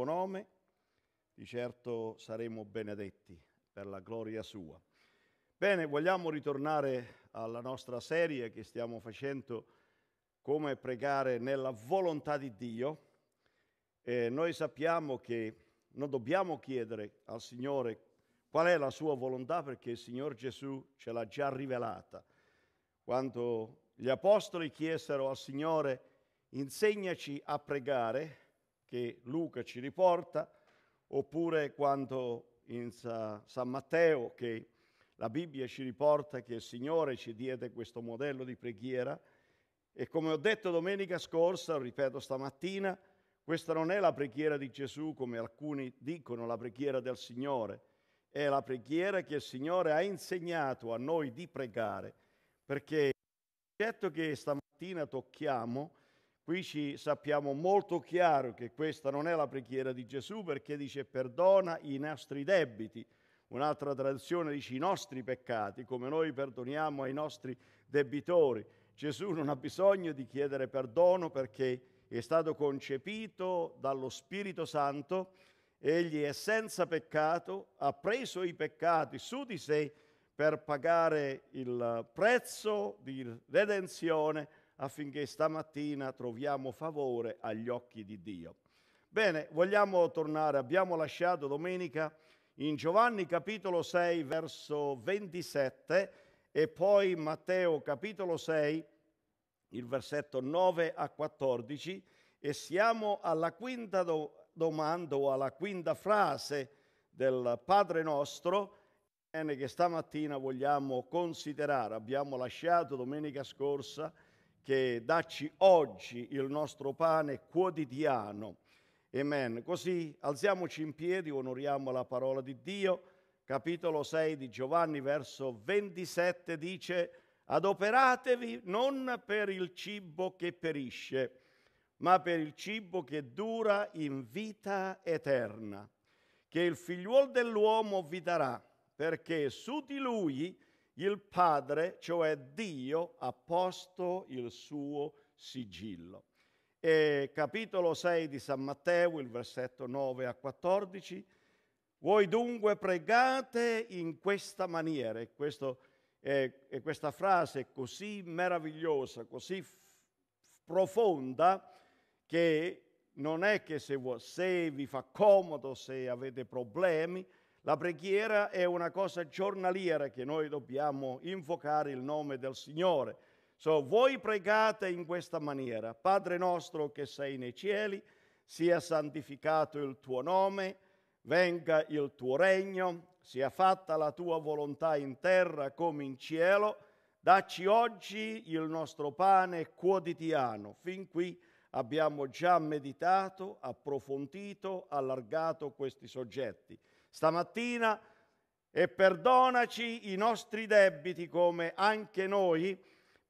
suo nome, di certo saremo benedetti per la gloria sua. Bene, vogliamo ritornare alla nostra serie che stiamo facendo come pregare nella volontà di Dio. E noi sappiamo che non dobbiamo chiedere al Signore qual è la sua volontà perché il Signore Gesù ce l'ha già rivelata. Quando gli apostoli chiesero al Signore insegnaci a pregare, che Luca ci riporta, oppure quando in San Matteo che la Bibbia ci riporta che il Signore ci diede questo modello di preghiera. E come ho detto domenica scorsa, lo ripeto stamattina, questa non è la preghiera di Gesù come alcuni dicono la preghiera del Signore, è la preghiera che il Signore ha insegnato a noi di pregare, perché il concetto che stamattina tocchiamo Qui ci sappiamo molto chiaro che questa non è la preghiera di Gesù perché dice perdona i nostri debiti. Un'altra traduzione dice i nostri peccati, come noi perdoniamo ai nostri debitori. Gesù non ha bisogno di chiedere perdono perché è stato concepito dallo Spirito Santo, egli è senza peccato, ha preso i peccati su di sé per pagare il prezzo di redenzione affinché stamattina troviamo favore agli occhi di Dio. Bene, vogliamo tornare, abbiamo lasciato domenica in Giovanni capitolo 6 verso 27 e poi Matteo capitolo 6 il versetto 9 a 14 e siamo alla quinta do- domanda o alla quinta frase del Padre nostro che stamattina vogliamo considerare. Abbiamo lasciato domenica scorsa che dacci oggi il nostro pane quotidiano. Amen. Così alziamoci in piedi, onoriamo la parola di Dio. Capitolo 6 di Giovanni, verso 27 dice, adoperatevi non per il cibo che perisce, ma per il cibo che dura in vita eterna, che il figliuol dell'uomo vi darà, perché su di lui il Padre, cioè Dio, ha posto il suo sigillo. E capitolo 6 di San Matteo, il versetto 9 a 14. Voi dunque pregate in questa maniera, e, questo, e, e questa frase è così meravigliosa, così f- profonda, che non è che se, se vi fa comodo, se avete problemi, la preghiera è una cosa giornaliera che noi dobbiamo invocare il nome del Signore. So, voi pregate in questa maniera, Padre nostro che sei nei cieli, sia santificato il tuo nome, venga il tuo regno, sia fatta la tua volontà in terra come in cielo, dacci oggi il nostro pane quotidiano. Fin qui abbiamo già meditato, approfondito, allargato questi soggetti stamattina e perdonaci i nostri debiti come anche noi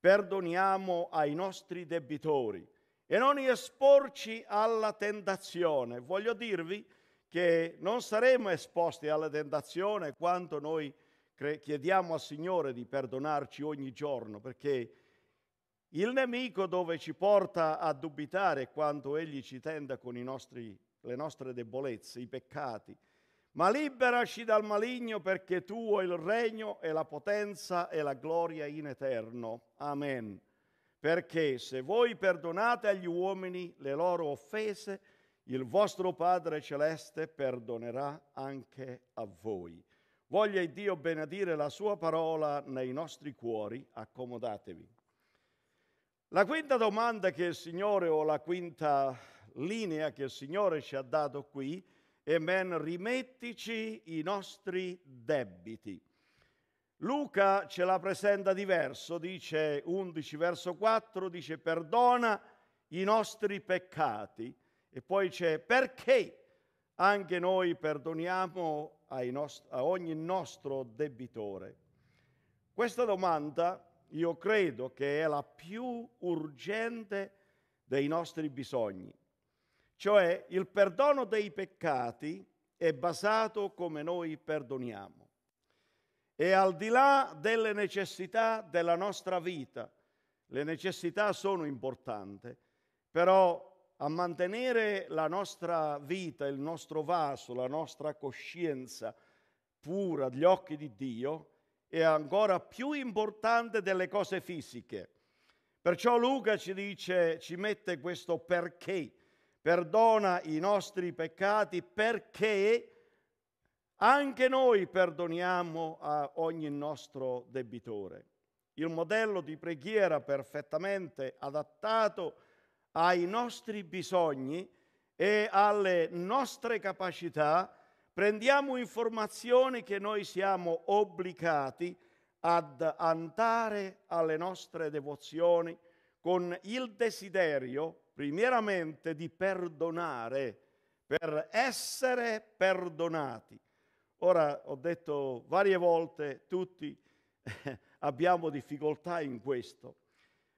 perdoniamo ai nostri debitori e non esporci alla tentazione. Voglio dirvi che non saremo esposti alla tentazione quanto noi chiediamo al Signore di perdonarci ogni giorno, perché il nemico dove ci porta a dubitare quanto egli ci tenda con nostri, le nostre debolezze, i peccati, ma liberaci dal maligno perché tuo è il regno e la potenza e la gloria in eterno. Amen. Perché se voi perdonate agli uomini le loro offese, il vostro Padre Celeste perdonerà anche a voi. Voglia Dio benedire la sua parola nei nostri cuori, accomodatevi. La quinta domanda che il Signore o la quinta linea che il Signore ci ha dato qui e men Rimettici i nostri debiti. Luca ce la presenta diverso, dice 11 verso 4, dice perdona i nostri peccati e poi c'è perché anche noi perdoniamo nost- a ogni nostro debitore. Questa domanda io credo che è la più urgente dei nostri bisogni. Cioè il perdono dei peccati è basato come noi perdoniamo. E al di là delle necessità della nostra vita, le necessità sono importanti, però a mantenere la nostra vita, il nostro vaso, la nostra coscienza pura agli occhi di Dio è ancora più importante delle cose fisiche. Perciò Luca ci dice, ci mette questo perché perdona i nostri peccati perché anche noi perdoniamo a ogni nostro debitore. Il modello di preghiera perfettamente adattato ai nostri bisogni e alle nostre capacità, prendiamo informazioni che noi siamo obbligati ad andare alle nostre devozioni con il desiderio primieramente di perdonare per essere perdonati. Ora ho detto varie volte, tutti abbiamo difficoltà in questo,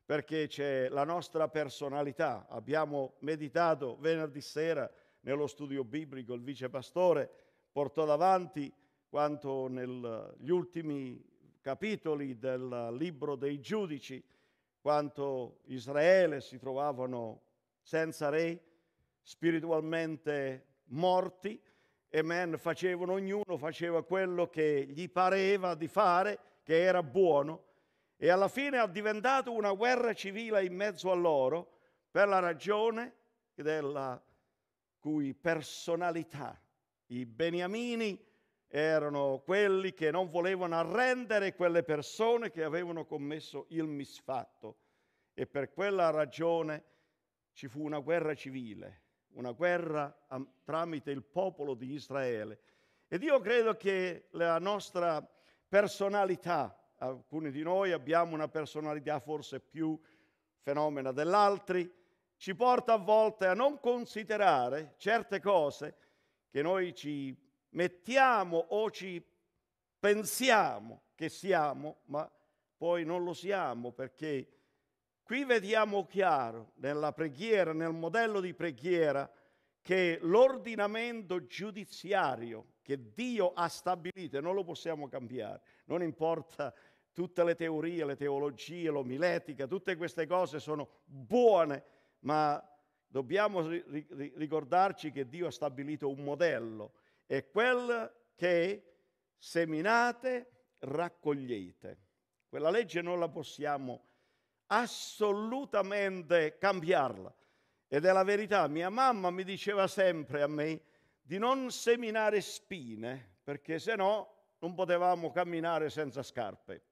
perché c'è la nostra personalità. Abbiamo meditato venerdì sera nello studio biblico, il vicepastore portò davanti quanto negli ultimi capitoli del libro dei giudici, quanto Israele si trovavano senza re, spiritualmente morti, e men facevano, ognuno faceva quello che gli pareva di fare, che era buono, e alla fine è diventato una guerra civile in mezzo a loro per la ragione della cui personalità. I beniamini erano quelli che non volevano arrendere quelle persone che avevano commesso il misfatto e per quella ragione ci fu una guerra civile, una guerra tramite il popolo di Israele. Ed io credo che la nostra personalità, alcuni di noi abbiamo una personalità forse più fenomena dell'altri, ci porta a volte a non considerare certe cose che noi ci mettiamo o ci pensiamo che siamo, ma poi non lo siamo perché Qui vediamo chiaro nella preghiera, nel modello di preghiera, che l'ordinamento giudiziario che Dio ha stabilito, e non lo possiamo cambiare, non importa tutte le teorie, le teologie, l'omiletica, tutte queste cose sono buone, ma dobbiamo ricordarci che Dio ha stabilito un modello e quel che seminate raccogliete. Quella legge non la possiamo cambiare assolutamente cambiarla. Ed è la verità, mia mamma mi diceva sempre a me di non seminare spine, perché se no non potevamo camminare senza scarpe.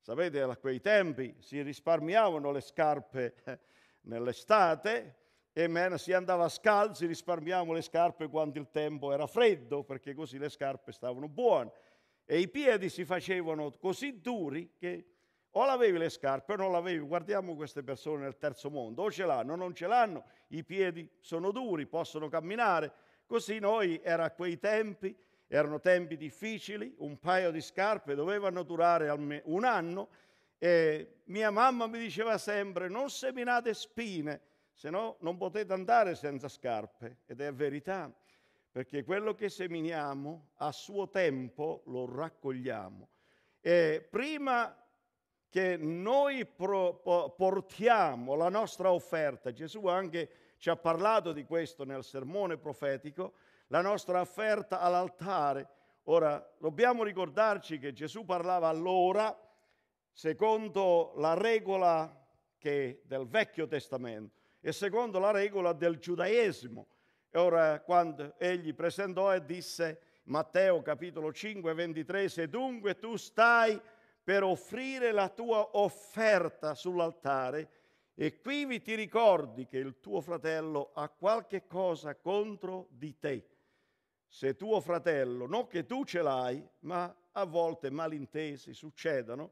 Sapete, a quei tempi si risparmiavano le scarpe eh, nell'estate e si andava scalzi, risparmiamo le scarpe quando il tempo era freddo, perché così le scarpe stavano buone. E i piedi si facevano così duri che o l'avevi le scarpe o non l'avevi. Guardiamo queste persone nel terzo mondo. O ce l'hanno o non ce l'hanno. I piedi sono duri, possono camminare. Così noi era a quei tempi, erano tempi difficili, un paio di scarpe dovevano durare almeno un anno. E mia mamma mi diceva sempre, non seminate spine, se no non potete andare senza scarpe. Ed è verità, perché quello che seminiamo a suo tempo lo raccogliamo. E prima che noi pro, portiamo la nostra offerta, Gesù anche ci ha parlato di questo nel sermone profetico, la nostra offerta all'altare. Ora, dobbiamo ricordarci che Gesù parlava allora secondo la regola che, del Vecchio Testamento e secondo la regola del giudaesimo. E ora, quando egli presentò e disse, Matteo capitolo 5, 23, se dunque tu stai per offrire la tua offerta sull'altare e qui ti ricordi che il tuo fratello ha qualche cosa contro di te. Se tuo fratello, non che tu ce l'hai, ma a volte malintesi succedono,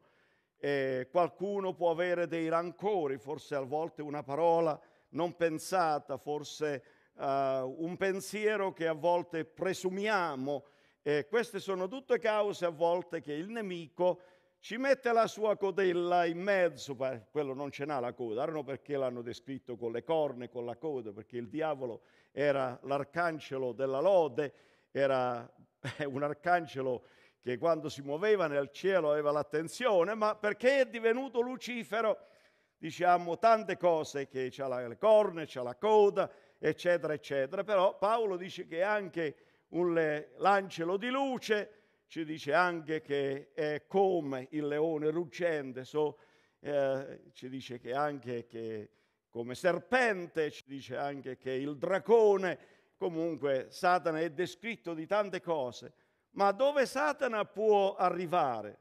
eh, qualcuno può avere dei rancori, forse a volte una parola non pensata, forse uh, un pensiero che a volte presumiamo. Eh, queste sono tutte cause a volte che il nemico ci mette la sua codella in mezzo, quello non ce n'ha la coda, erano perché l'hanno descritto con le corna con la coda, perché il diavolo era l'arcangelo della lode, era un arcangelo che quando si muoveva nel cielo aveva l'attenzione, ma perché è divenuto Lucifero? Diciamo tante cose che ha le corna, ha la coda, eccetera, eccetera, però Paolo dice che è anche un, l'angelo di luce, ci dice anche che è come il leone ruggente, so, eh, ci dice che anche che come serpente, ci dice anche che il dracone, comunque Satana è descritto di tante cose, ma dove Satana può arrivare?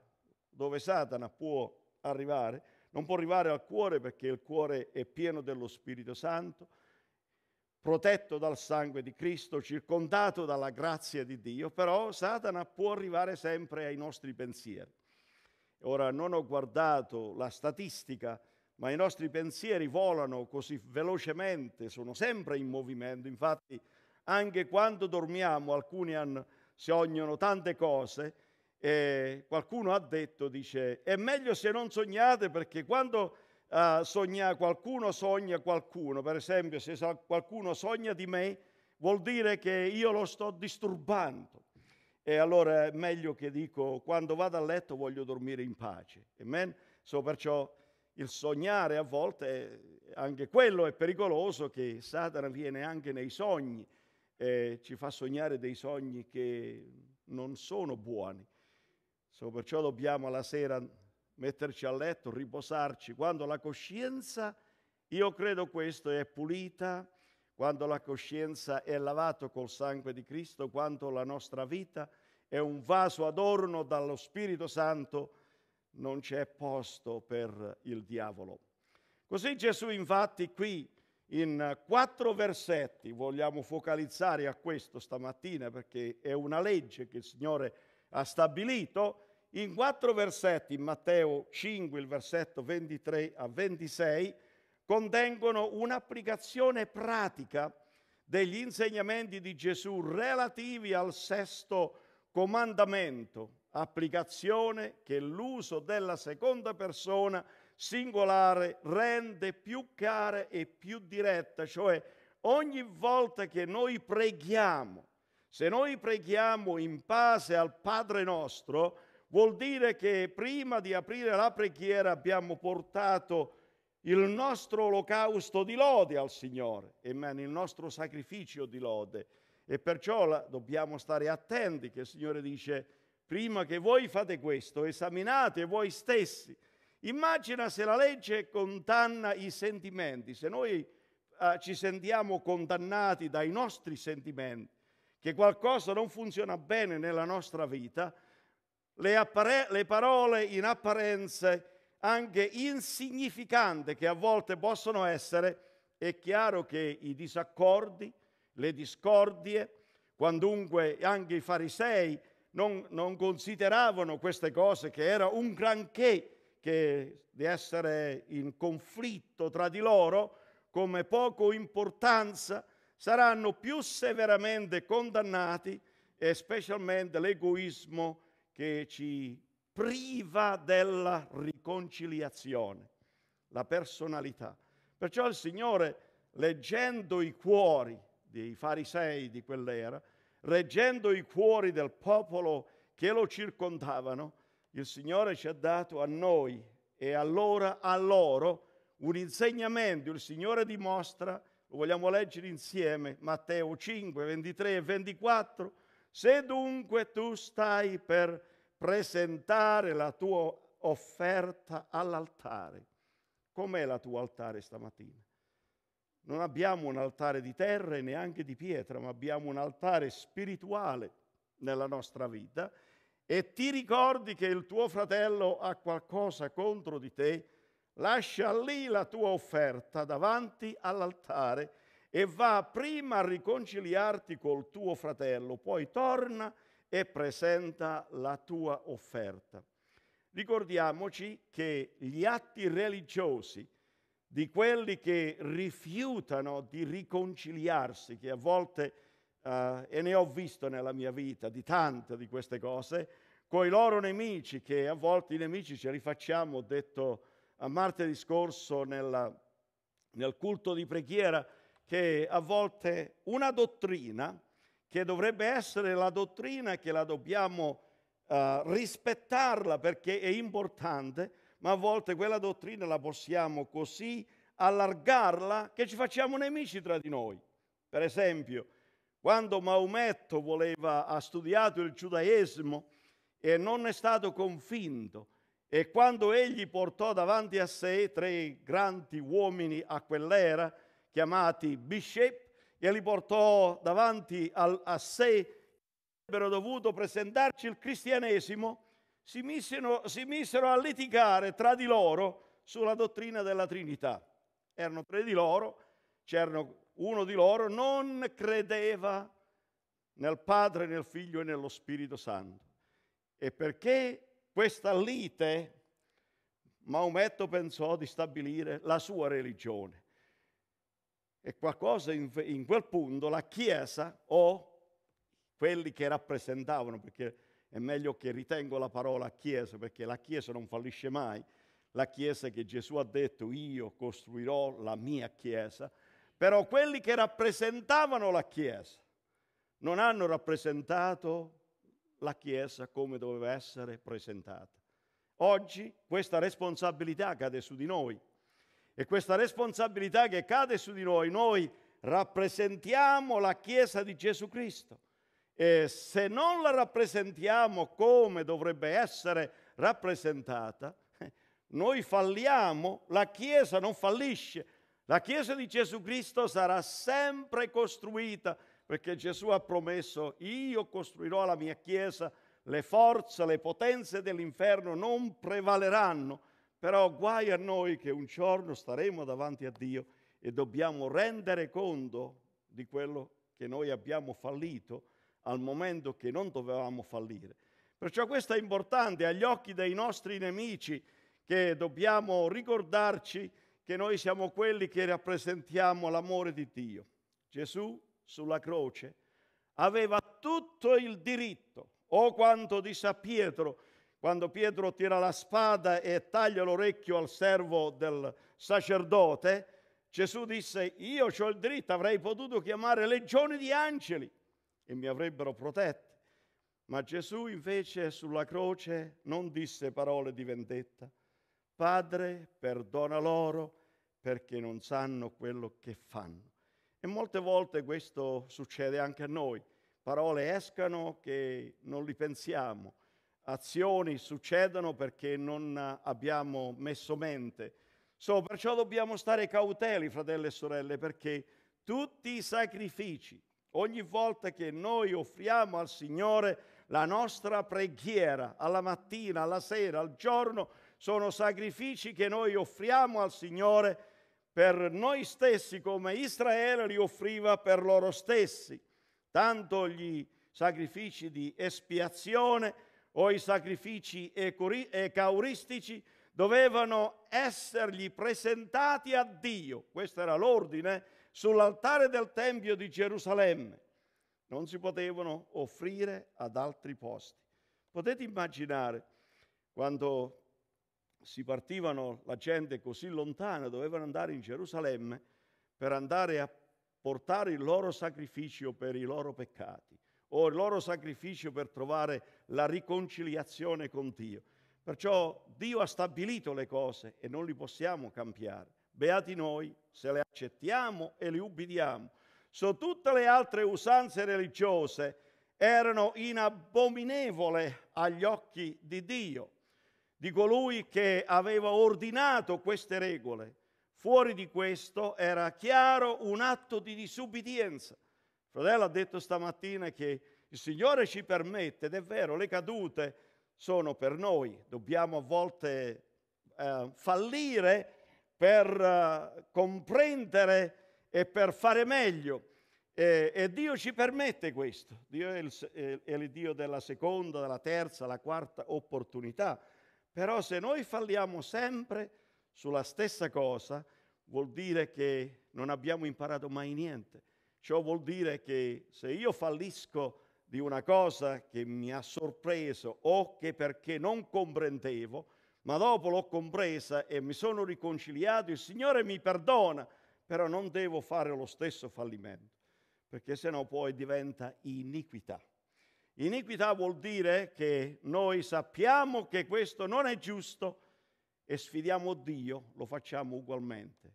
Dove Satana può arrivare? Non può arrivare al cuore perché il cuore è pieno dello Spirito Santo, protetto dal sangue di Cristo, circondato dalla grazia di Dio, però Satana può arrivare sempre ai nostri pensieri. Ora non ho guardato la statistica, ma i nostri pensieri volano così velocemente, sono sempre in movimento, infatti anche quando dormiamo alcuni hanno, sognano tante cose e qualcuno ha detto, dice, è meglio se non sognate perché quando uh, sogna qualcuno sogna qualcuno, per esempio se qualcuno sogna di me vuol dire che io lo sto disturbando. E allora è meglio che dico quando vado a letto voglio dormire in pace. Amen? So perciò il sognare a volte, anche quello è pericoloso, che Satana viene anche nei sogni, e ci fa sognare dei sogni che non sono buoni. So perciò dobbiamo la sera metterci a letto, riposarci, quando la coscienza, io credo questo, è pulita, quando la coscienza è lavata col sangue di Cristo, quando la nostra vita è un vaso adorno dallo Spirito Santo, non c'è posto per il diavolo. Così Gesù infatti qui in quattro versetti, vogliamo focalizzare a questo stamattina perché è una legge che il Signore ha stabilito, in quattro versetti, in Matteo 5, il versetto 23 a 26, contengono un'applicazione pratica degli insegnamenti di Gesù relativi al sesto comandamento, applicazione che l'uso della seconda persona singolare rende più cara e più diretta, cioè ogni volta che noi preghiamo, se noi preghiamo in base al Padre nostro, Vuol dire che prima di aprire la preghiera abbiamo portato il nostro olocausto di lode al Signore, amen, il nostro sacrificio di lode. E perciò la, dobbiamo stare attenti che il Signore dice, prima che voi fate questo, esaminate voi stessi. Immagina se la legge condanna i sentimenti, se noi eh, ci sentiamo condannati dai nostri sentimenti, che qualcosa non funziona bene nella nostra vita, le, appare- le parole in apparenza anche insignificanti che a volte possono essere, è chiaro che i disaccordi, le discordie, quantunque anche i farisei non, non consideravano queste cose che era un granché che, di essere in conflitto tra di loro come poco importanza, saranno più severamente condannati e specialmente l'egoismo che ci priva della riconciliazione, la personalità. Perciò il Signore, leggendo i cuori dei farisei di quell'era, leggendo i cuori del popolo che lo circondavano, il Signore ci ha dato a noi e allora a loro un insegnamento. Il Signore dimostra, lo vogliamo leggere insieme, Matteo 5, 23 e 24, se dunque tu stai per presentare la tua offerta all'altare. Com'è la tua altare stamattina? Non abbiamo un altare di terra e neanche di pietra, ma abbiamo un altare spirituale nella nostra vita e ti ricordi che il tuo fratello ha qualcosa contro di te, lascia lì la tua offerta davanti all'altare e va prima a riconciliarti col tuo fratello, poi torna e e presenta la tua offerta. Ricordiamoci che gli atti religiosi di quelli che rifiutano di riconciliarsi, che a volte, eh, e ne ho visto nella mia vita di tante di queste cose, con i loro nemici, che a volte i nemici ce li facciamo, ho detto a martedì scorso nella, nel culto di preghiera, che a volte una dottrina che dovrebbe essere la dottrina che la dobbiamo uh, rispettarla perché è importante, ma a volte quella dottrina la possiamo così allargarla che ci facciamo nemici tra di noi. Per esempio, quando Maometto voleva, ha studiato il giudaismo e non è stato confinto, e quando egli portò davanti a sé tre grandi uomini a quell'era, chiamati bishop, e li portò davanti al, a sé, avrebbero dovuto presentarci il cristianesimo, si misero, si misero a litigare tra di loro sulla dottrina della Trinità. Erano tre di loro, c'erano uno di loro non credeva nel Padre, nel Figlio e nello Spirito Santo. E perché questa lite, Maometto pensò di stabilire la sua religione. E qualcosa in, in quel punto la Chiesa o quelli che rappresentavano, perché è meglio che ritengo la parola Chiesa, perché la Chiesa non fallisce mai, la Chiesa che Gesù ha detto io costruirò la mia Chiesa, però quelli che rappresentavano la Chiesa non hanno rappresentato la Chiesa come doveva essere presentata. Oggi questa responsabilità cade su di noi. E questa responsabilità che cade su di noi, noi rappresentiamo la Chiesa di Gesù Cristo. E se non la rappresentiamo come dovrebbe essere rappresentata, eh, noi falliamo, la Chiesa non fallisce. La Chiesa di Gesù Cristo sarà sempre costruita perché Gesù ha promesso, io costruirò la mia Chiesa, le forze, le potenze dell'inferno non prevaleranno però guai a noi che un giorno staremo davanti a Dio e dobbiamo rendere conto di quello che noi abbiamo fallito al momento che non dovevamo fallire. Perciò questo è importante agli occhi dei nostri nemici che dobbiamo ricordarci che noi siamo quelli che rappresentiamo l'amore di Dio. Gesù sulla croce aveva tutto il diritto, o quanto disse a Pietro, quando Pietro tira la spada e taglia l'orecchio al servo del sacerdote, Gesù disse, io ho il diritto, avrei potuto chiamare legioni di angeli e mi avrebbero protetto. Ma Gesù invece sulla croce non disse parole di vendetta. Padre, perdona loro perché non sanno quello che fanno. E molte volte questo succede anche a noi. Parole escano che non li pensiamo azioni succedono perché non eh, abbiamo messo mente. So, perciò dobbiamo stare cauteli, fratelli e sorelle, perché tutti i sacrifici, ogni volta che noi offriamo al Signore la nostra preghiera, alla mattina, alla sera, al giorno, sono sacrifici che noi offriamo al Signore per noi stessi, come Israele li offriva per loro stessi. Tanto gli sacrifici di espiazione, o i sacrifici ecauristici dovevano essergli presentati a Dio, questo era l'ordine, sull'altare del Tempio di Gerusalemme. Non si potevano offrire ad altri posti. Potete immaginare quando si partivano la gente così lontana, dovevano andare in Gerusalemme per andare a portare il loro sacrificio per i loro peccati o il loro sacrificio per trovare la riconciliazione con Dio. Perciò Dio ha stabilito le cose e non li possiamo cambiare. Beati noi se le accettiamo e le ubbidiamo. So tutte le altre usanze religiose erano inabominevole agli occhi di Dio, di colui che aveva ordinato queste regole. Fuori di questo era chiaro un atto di disubbidienza. Fratello ha detto stamattina che il Signore ci permette, ed è vero, le cadute sono per noi, dobbiamo a volte eh, fallire per eh, comprendere e per fare meglio. E, e, Dio ci permette questo. Dio è il, è il Dio della seconda, della terza, della quarta opportunità. Però se noi falliamo sempre sulla stessa cosa, vuol dire che non abbiamo imparato mai niente. Ciò vuol dire che se io fallisco di una cosa che mi ha sorpreso o che perché non comprendevo, ma dopo l'ho compresa e mi sono riconciliato, il Signore mi perdona, però non devo fare lo stesso fallimento, perché sennò poi diventa iniquità. Iniquità vuol dire che noi sappiamo che questo non è giusto e sfidiamo Dio, lo facciamo ugualmente.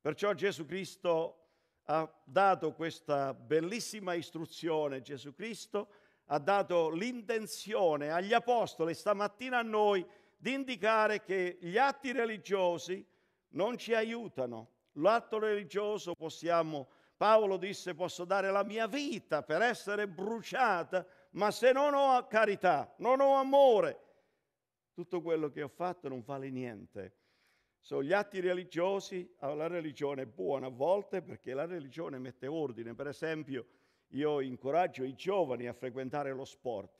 Perciò Gesù Cristo ha dato questa bellissima istruzione, Gesù Cristo ha dato l'intenzione agli apostoli, stamattina a noi, di indicare che gli atti religiosi non ci aiutano. L'atto religioso possiamo, Paolo disse, posso dare la mia vita per essere bruciata, ma se non ho carità, non ho amore, tutto quello che ho fatto non vale niente. So, gli atti religiosi, la religione è buona a volte perché la religione mette ordine. Per esempio, io incoraggio i giovani a frequentare lo sport.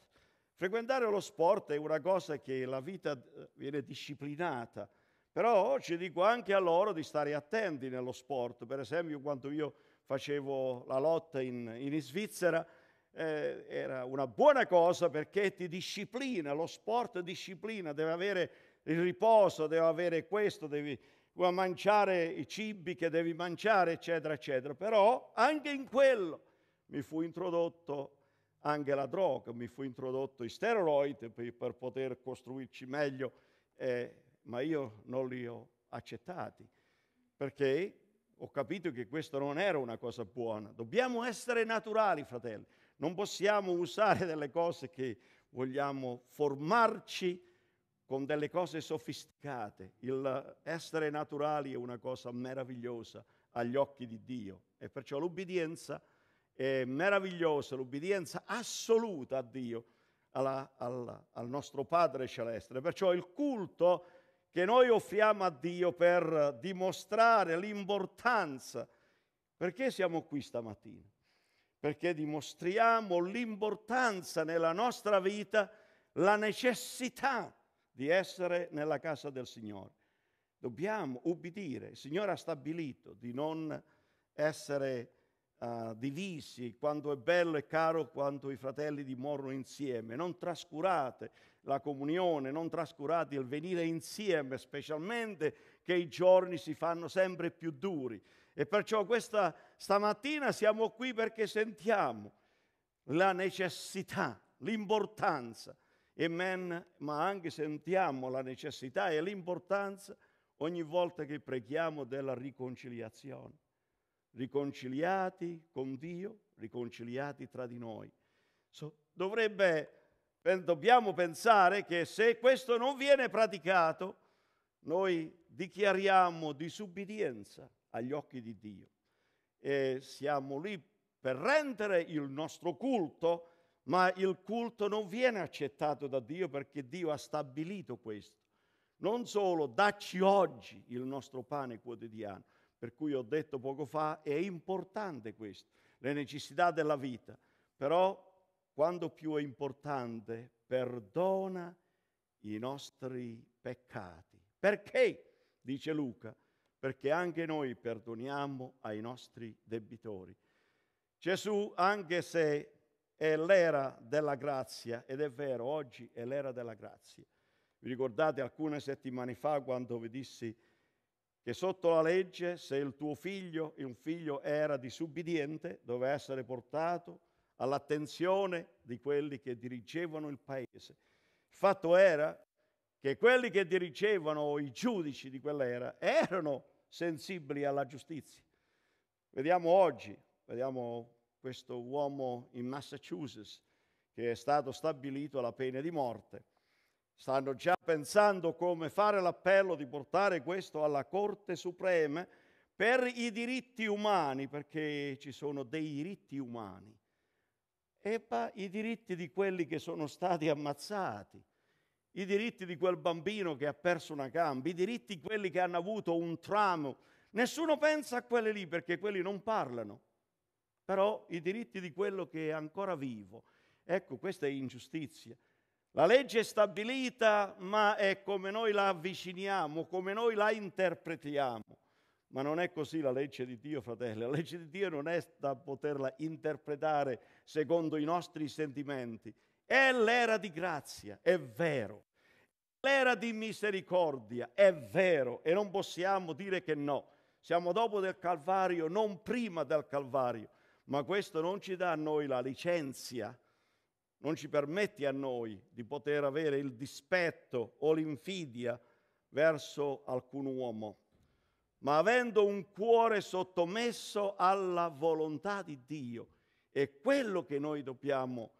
Frequentare lo sport è una cosa che la vita eh, viene disciplinata, però ci dico anche a loro di stare attenti nello sport. Per esempio, quando io facevo la lotta in, in Svizzera, eh, era una buona cosa perché ti disciplina, lo sport disciplina, deve avere il riposo, devo avere questo, devi mangiare i cibi che devi mangiare, eccetera, eccetera. Però anche in quello mi fu introdotto anche la droga, mi fu introdotto i steroidi per, per poter costruirci meglio, eh, ma io non li ho accettati perché ho capito che questa non era una cosa buona. Dobbiamo essere naturali, fratelli, non possiamo usare delle cose che vogliamo formarci con delle cose sofisticate. Il essere naturali è una cosa meravigliosa agli occhi di Dio e perciò l'ubbidienza è meravigliosa, l'ubbidienza assoluta a Dio, alla, alla, al nostro Padre Celeste. Perciò il culto che noi offriamo a Dio per dimostrare l'importanza. Perché siamo qui stamattina? Perché dimostriamo l'importanza nella nostra vita, la necessità di essere nella casa del Signore. Dobbiamo ubbidire. Il Signore ha stabilito di non essere uh, divisi quanto è bello e caro quando i fratelli dimorano insieme. Non trascurate la comunione, non trascurate il venire insieme, specialmente che i giorni si fanno sempre più duri. E perciò questa stamattina siamo qui perché sentiamo la necessità, l'importanza Amen, ma anche sentiamo la necessità e l'importanza ogni volta che preghiamo della riconciliazione. Riconciliati con Dio, riconciliati tra di noi. So, dovrebbe, dobbiamo pensare che se questo non viene praticato, noi dichiariamo disubbidienza agli occhi di Dio e siamo lì per rendere il nostro culto ma il culto non viene accettato da Dio perché Dio ha stabilito questo. Non solo, dacci oggi il nostro pane quotidiano, per cui ho detto poco fa, è importante questo, le necessità della vita, però quanto più è importante, perdona i nostri peccati. Perché? Dice Luca, perché anche noi perdoniamo ai nostri debitori. Gesù, anche se è l'era della grazia ed è vero, oggi è l'era della grazia. Vi ricordate alcune settimane fa quando vi dissi che sotto la legge se il tuo figlio, un figlio era disubbidiente, doveva essere portato all'attenzione di quelli che dirigevano il paese. Il fatto era che quelli che dirigevano i giudici di quell'era erano sensibili alla giustizia. Vediamo oggi, vediamo questo uomo in Massachusetts che è stato stabilito alla pena di morte. Stanno già pensando come fare l'appello di portare questo alla Corte Suprema per i diritti umani, perché ci sono dei diritti umani. Epa, i diritti di quelli che sono stati ammazzati, i diritti di quel bambino che ha perso una gamba, i diritti di quelli che hanno avuto un tramo. Nessuno pensa a quelli lì perché quelli non parlano però i diritti di quello che è ancora vivo. Ecco, questa è ingiustizia. La legge è stabilita, ma è come noi la avviciniamo, come noi la interpretiamo. Ma non è così la legge di Dio, fratelli. La legge di Dio non è da poterla interpretare secondo i nostri sentimenti. È l'era di grazia, è vero. L'era di misericordia, è vero. E non possiamo dire che no. Siamo dopo del Calvario, non prima del Calvario ma questo non ci dà a noi la licenza, non ci permette a noi di poter avere il dispetto o l'infidia verso alcun uomo, ma avendo un cuore sottomesso alla volontà di Dio. È quello che noi dobbiamo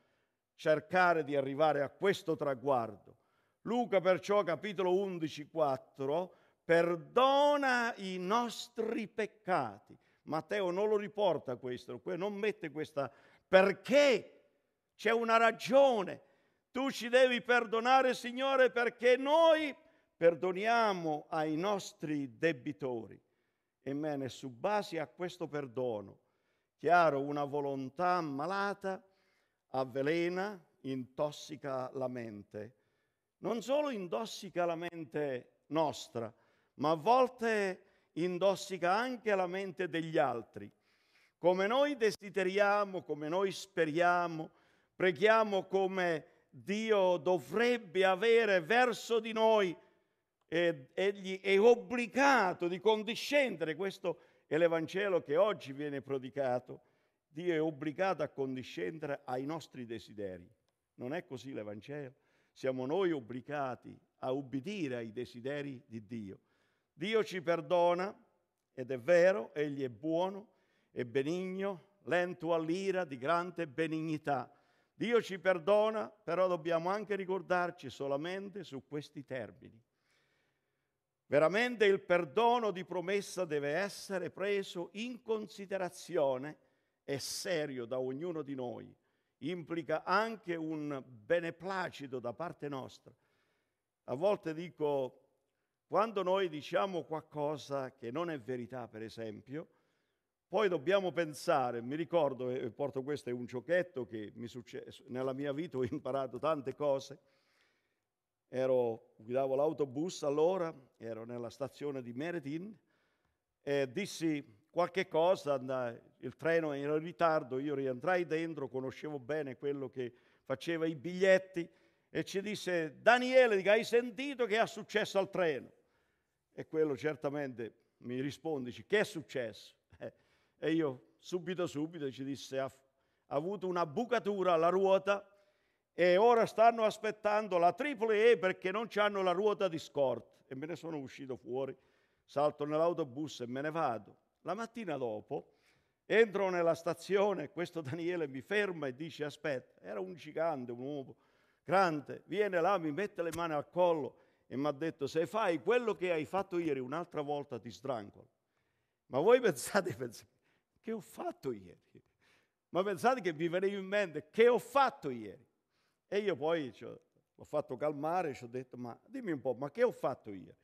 cercare di arrivare a questo traguardo. Luca perciò capitolo 11, 4, perdona i nostri peccati Matteo non lo riporta questo, non mette questa perché c'è una ragione. Tu ci devi perdonare, Signore, perché noi perdoniamo ai nostri debitori. Ebbene, su base a questo perdono, chiaro, una volontà malata avvelena, intossica la mente. Non solo intossica la mente nostra, ma a volte indossica anche la mente degli altri. Come noi desideriamo, come noi speriamo, preghiamo come Dio dovrebbe avere verso di noi, ed egli è obbligato di condiscendere. Questo è l'Evangelo che oggi viene prodicato, Dio è obbligato a condiscendere ai nostri desideri. Non è così l'Evangelo. Siamo noi obbligati a ubbidire ai desideri di Dio. Dio ci perdona ed è vero, Egli è buono e benigno, lento all'ira, di grande benignità. Dio ci perdona, però dobbiamo anche ricordarci solamente su questi termini. Veramente il perdono di promessa deve essere preso in considerazione e serio da ognuno di noi. Implica anche un beneplacito da parte nostra. A volte dico quando noi diciamo qualcosa che non è verità, per esempio, poi dobbiamo pensare, mi ricordo, e porto questo è un giochetto che mi successo, nella mia vita ho imparato tante cose, ero, guidavo l'autobus allora, ero nella stazione di Meritin e dissi qualche cosa, il treno era in ritardo, io rientrai dentro, conoscevo bene quello che faceva i biglietti e ci disse Daniele, hai sentito che è successo al treno? E quello certamente mi rispondici, che è successo? Eh, e io subito, subito ci disse, ha, avuto una bucatura alla ruota e ora stanno aspettando la triple E perché non hanno la ruota di scort. E me ne sono uscito fuori, salto nell'autobus e me ne vado. La mattina dopo entro nella stazione, questo Daniele mi ferma e dice aspetta, era un gigante, un uomo grande, viene là, mi mette le mani al collo e mi ha detto se fai quello che hai fatto ieri un'altra volta ti strangolo. Ma voi pensate, pensate che ho fatto ieri? Ma pensate che vi veniva in mente che ho fatto ieri? E io poi cioè, l'ho fatto calmare, ci ho detto ma dimmi un po', ma che ho fatto ieri?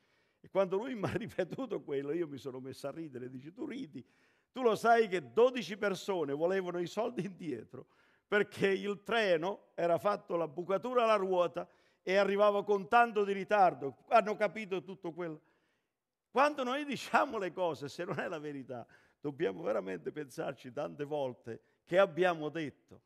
E quando lui mi ha ripetuto quello io mi sono messo a ridere, dice tu ridi, tu lo sai che 12 persone volevano i soldi indietro perché il treno era fatto la bucatura alla ruota e arrivava con tanto di ritardo, hanno capito tutto quello. Quando noi diciamo le cose, se non è la verità, dobbiamo veramente pensarci tante volte che abbiamo detto.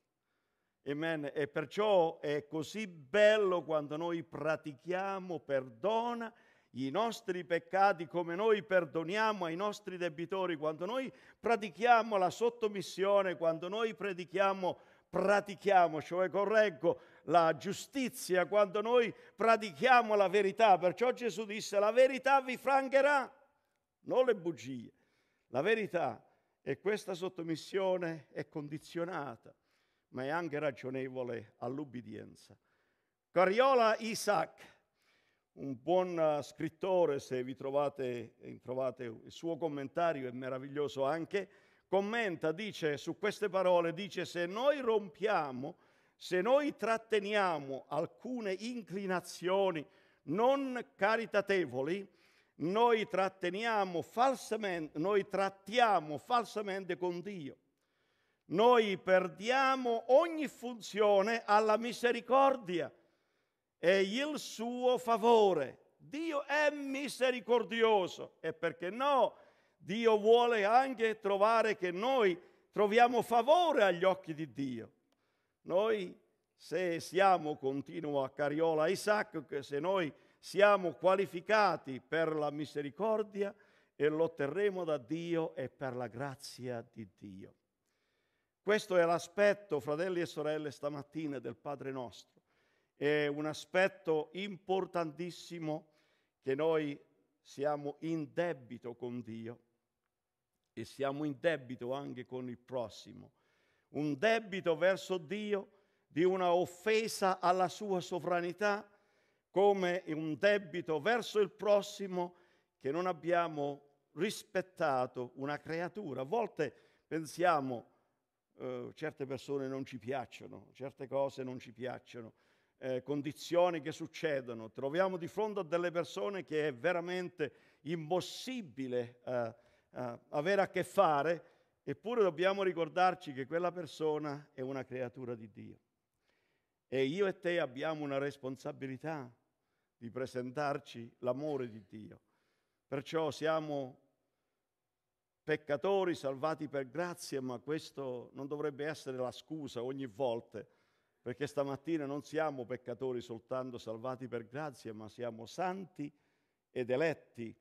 Amen. E perciò è così bello quando noi pratichiamo, perdona i nostri peccati come noi perdoniamo ai nostri debitori, quando noi pratichiamo la sottomissione, quando noi predichiamo, pratichiamo, cioè correggo la giustizia, quando noi pratichiamo la verità. Perciò Gesù disse, la verità vi francherà, non le bugie. La verità e questa sottomissione è condizionata, ma è anche ragionevole all'ubbidienza. Cariola Isaac, un buon eh, scrittore, se vi trovate, eh, trovate il suo commentario è meraviglioso anche, commenta, dice su queste parole, dice se noi rompiamo se noi tratteniamo alcune inclinazioni non caritatevoli, noi, falsamente, noi trattiamo falsamente con Dio. Noi perdiamo ogni funzione alla misericordia e il suo favore. Dio è misericordioso e perché no? Dio vuole anche trovare che noi troviamo favore agli occhi di Dio. Noi se siamo, continua Cariola Isaac, se noi siamo qualificati per la misericordia e lo otterremo da Dio e per la grazia di Dio. Questo è l'aspetto, fratelli e sorelle, stamattina del Padre nostro. È un aspetto importantissimo che noi siamo in debito con Dio e siamo in debito anche con il prossimo un debito verso Dio, di una offesa alla sua sovranità, come un debito verso il prossimo che non abbiamo rispettato una creatura. A volte pensiamo, eh, certe persone non ci piacciono, certe cose non ci piacciono, eh, condizioni che succedono, troviamo di fronte a delle persone che è veramente impossibile eh, eh avere a che fare, Eppure dobbiamo ricordarci che quella persona è una creatura di Dio. E io e te abbiamo una responsabilità di presentarci l'amore di Dio. Perciò siamo peccatori salvati per grazia, ma questo non dovrebbe essere la scusa ogni volta, perché stamattina non siamo peccatori soltanto salvati per grazia, ma siamo santi ed eletti